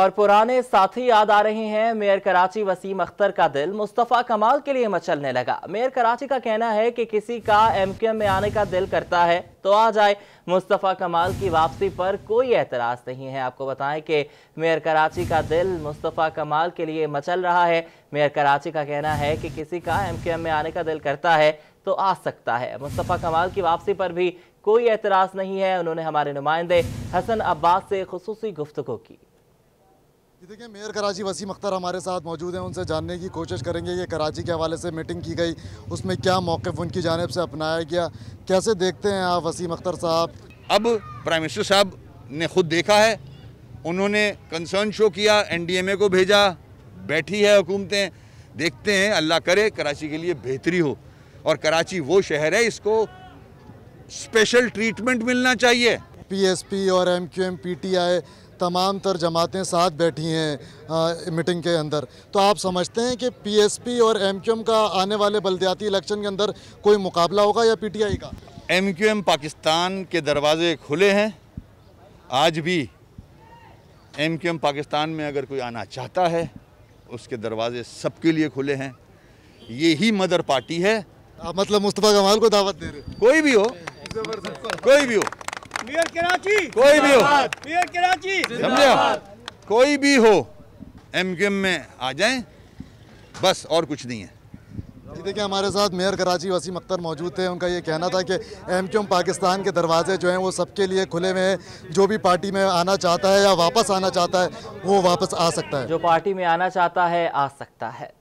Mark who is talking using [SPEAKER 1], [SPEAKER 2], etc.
[SPEAKER 1] और पुराने साथी याद आ रहे हैं मेयर कराची वसीम अख्तर का दिल मुस्तफ़ा कमाल के लिए मचलने लगा मेयर कराची का कहना है कि किसी का एम में आने का दिल करता है तो आ जाए मुस्तफ़ा कमाल की वापसी पर कोई एतराज़ नहीं है आपको बताएं कि मेयर कराची का दिल मुस्तफ़ा कमाल के लिए मचल रहा है मेयर कराची का कहना है कि किसी का एम में आने का दिल करता है तो आ सकता है मुस्तफ़ा कमाल की वापसी पर भी कोई एतराज़ नहीं है उन्होंने हमारे नुमाइंदे हसन अब्बास से खसूसी गुफ्तु की
[SPEAKER 2] ये देखिए मेयर कराची वसीम अख्तर हमारे साथ मौजूद हैं उनसे जानने की कोशिश करेंगे कि कराची के हवाले से मीटिंग की गई उसमें क्या मौक़ उनकी जानब से अपनाया गया कैसे देखते हैं आप वसीम अख्तर साहब अब
[SPEAKER 3] प्राइम मिनिस्टर साहब
[SPEAKER 2] ने खुद देखा है उन्होंने
[SPEAKER 3] कंसर्न शो किया एनडीएमए को भेजा बैठी है हुकूमतें देखते हैं अल्लाह करे कराची के लिए बेहतरी हो और कराची वो शहर है इसको स्पेशल
[SPEAKER 2] ट्रीटमेंट मिलना चाहिए पीएसपी और एमक्यूएम पीटीआई तमाम तर जमातें साथ बैठी हैं मीटिंग के अंदर तो आप समझते हैं कि पीएसपी और एमक्यूएम का आने वाले बलदियाती इलेक्शन के अंदर कोई मुकाबला होगा या पीटीआई का एमक्यूएम पाकिस्तान के दरवाजे खुले हैं आज भी एम
[SPEAKER 3] पाकिस्तान में अगर कोई आना चाहता है उसके दरवाजे सबके लिए खुले हैं ये ही मदर पार्टी है आप मतलब मुस्तफ़ा कमाल को दावत दे रहे कोई भी हो कोई भी हो मेयर कराची कोई भी हो मेयर कराची समझे कोई भी हो एम में आ जाए बस और कुछ नहीं है
[SPEAKER 2] जी देखिए हमारे साथ मेयर कराची वसीम अख्तर मौजूद थे उनका ये कहना था कि एम क्यूम पाकिस्तान के दरवाजे जो हैं वो सबके लिए खुले हुए हैं जो भी पार्टी में आना चाहता है या वापस आना चाहता है वो वापस आ सकता है जो
[SPEAKER 1] पार्टी में आना चाहता है आ सकता है